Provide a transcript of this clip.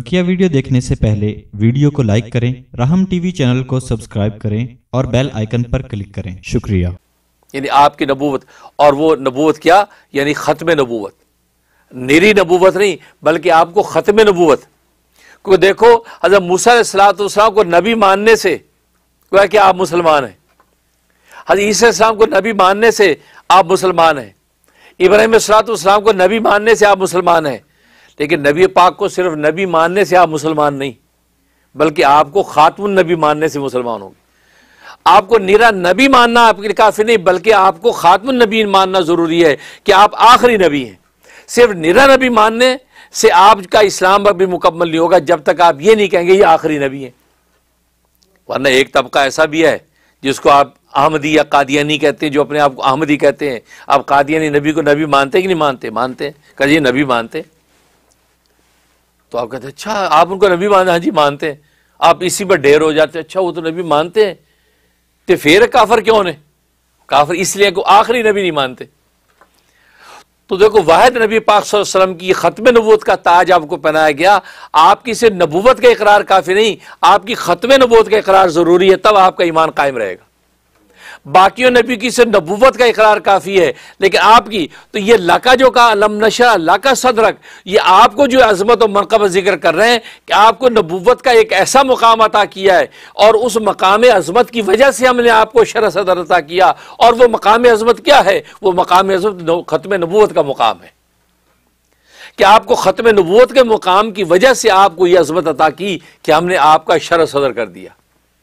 बकिया वीडियो देखने से पहले वीडियो को लाइक करें राहम टीवी चैनल को सब्सक्राइब करें और बेल आइकन पर क्लिक करें शुक्रिया यानी आपकी नबूवत और वो नबूवत क्या यानी ख़त्म नबूवत निरी नबूवत नहीं बल्कि आपको ख़त्म नबूवत को देखो हजरत मूसा सलातम को नबी मानने से क्या कि आप मुसलमान हैं हजरत ईसा को नबी मानने से आप मुसलमान हैं इब्राहिम सलातम को नबी मानने से आप मुसलमान हैं लेकिन नबी पाक को सिर्फ नबी मानने से आप मुसलमान नहीं बल्कि आपको खातुन नबी मानने से मुसलमान होंगे आपको निरा नबी मानना आपके लिए काफ़ी नहीं बल्कि आपको खातुन नबी मानना ज़रूरी है कि आप आखिरी नबी हैं सिर्फ निरा नबी मानने से आपका इस्लाम पर भी मुकम्मल नहीं होगा जब तक आप ये नहीं कहेंगे ये आखिरी नबी हैं वरना एक तबका ऐसा भी है जिसको आप अहमदी या कादियानी कहते हैं जो अपने आप को अहमदी कहते हैं आप कादियानी नबी को नबी मानते कि नहीं मानते मानते कहिए नबी मानते तो आप कहते अच्छा आप उनको नबी मान हाँ जी मानते हैं आप इसी पर ढेर हो जाते अच्छा वो तो नबी मानते हैं तो फिर काफर क्यों ने काफर इसलिए को आखिरी नबी नहीं मानते तो देखो वाहिद नबी पाक वसल्लम की ख़त्म नबूत का ताज आपको पहनाया गया आपकी सिर्फ नबूत का इकरार काफ़ी नहीं आपकी ख़त्म नबूत का इकरार ज़रूरी है तब आपका ईमान कायम रहेगा बाकी नबी की सिर्फ नबूवत का इकरार काफ़ी है लेकिन आपकी तो ये लाका जो का अलम नशा लाका सदरक ये आपको जो अजमत और मरकब जिक्र कर रहे हैं कि आपको नबूवत का एक ऐसा मुकाम अता किया है और उस मकाम अजमत की वजह से हमने आपको शर सदर अता किया और वह मकाम अजमत क्या है वह मकाम अजमत ख़त्म नबूत का मुकाम है कि आपको ख़त्म नबूत के मुकाम की वजह से आपको यह अजमत अता की कि हमने आपका शर सदर कर दिया